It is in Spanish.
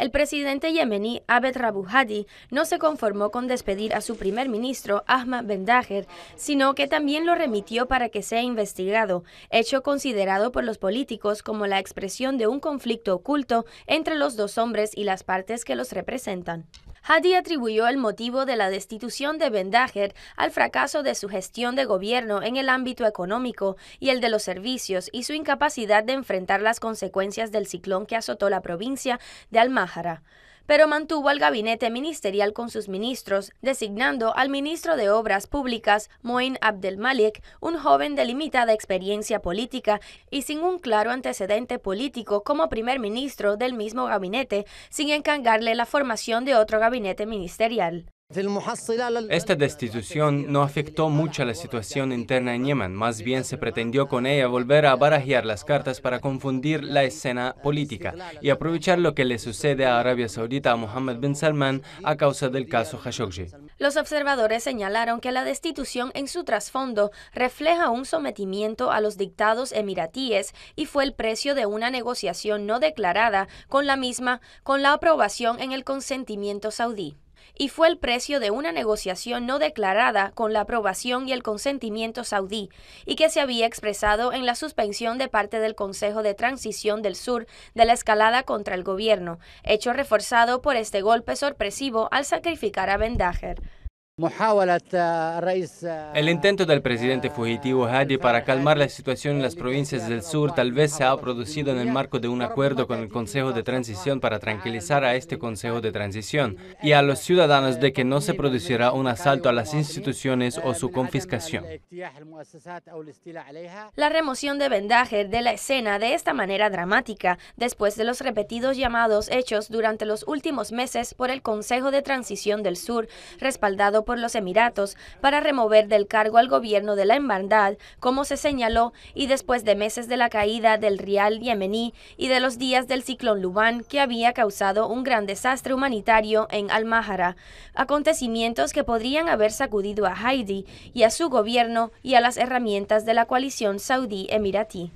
El presidente yemení Abed Rabu no se conformó con despedir a su primer ministro Ahmad Ben sino que también lo remitió para que sea investigado, hecho considerado por los políticos como la expresión de un conflicto oculto entre los dos hombres y las partes que los representan. Hadi atribuyó el motivo de la destitución de Bendager al fracaso de su gestión de gobierno en el ámbito económico y el de los servicios y su incapacidad de enfrentar las consecuencias del ciclón que azotó la provincia de Almájara pero mantuvo al gabinete ministerial con sus ministros, designando al ministro de Obras Públicas, Moin Abdelmalek, un joven de limitada experiencia política y sin un claro antecedente político como primer ministro del mismo gabinete, sin encargarle la formación de otro gabinete ministerial. Esta destitución no afectó mucho a la situación interna en Yemen, más bien se pretendió con ella volver a barajear las cartas para confundir la escena política y aprovechar lo que le sucede a Arabia Saudita a Mohammed bin Salman a causa del caso Khashoggi. Los observadores señalaron que la destitución en su trasfondo refleja un sometimiento a los dictados emiratíes y fue el precio de una negociación no declarada con la misma, con la aprobación en el consentimiento saudí y fue el precio de una negociación no declarada con la aprobación y el consentimiento saudí y que se había expresado en la suspensión de parte del Consejo de Transición del Sur de la escalada contra el gobierno, hecho reforzado por este golpe sorpresivo al sacrificar a Ben el intento del presidente fugitivo Hadi para calmar la situación en las provincias del sur tal vez se ha producido en el marco de un acuerdo con el Consejo de Transición para tranquilizar a este Consejo de Transición y a los ciudadanos de que no se producirá un asalto a las instituciones o su confiscación. La remoción de vendaje de la escena de esta manera dramática, después de los repetidos llamados hechos durante los últimos meses por el Consejo de Transición del Sur, respaldado por por los Emiratos para remover del cargo al gobierno de la hermandad, como se señaló, y después de meses de la caída del rial yemení y de los días del ciclón Lubán que había causado un gran desastre humanitario en Almájara, acontecimientos que podrían haber sacudido a Haidi y a su gobierno y a las herramientas de la coalición saudí-emiratí.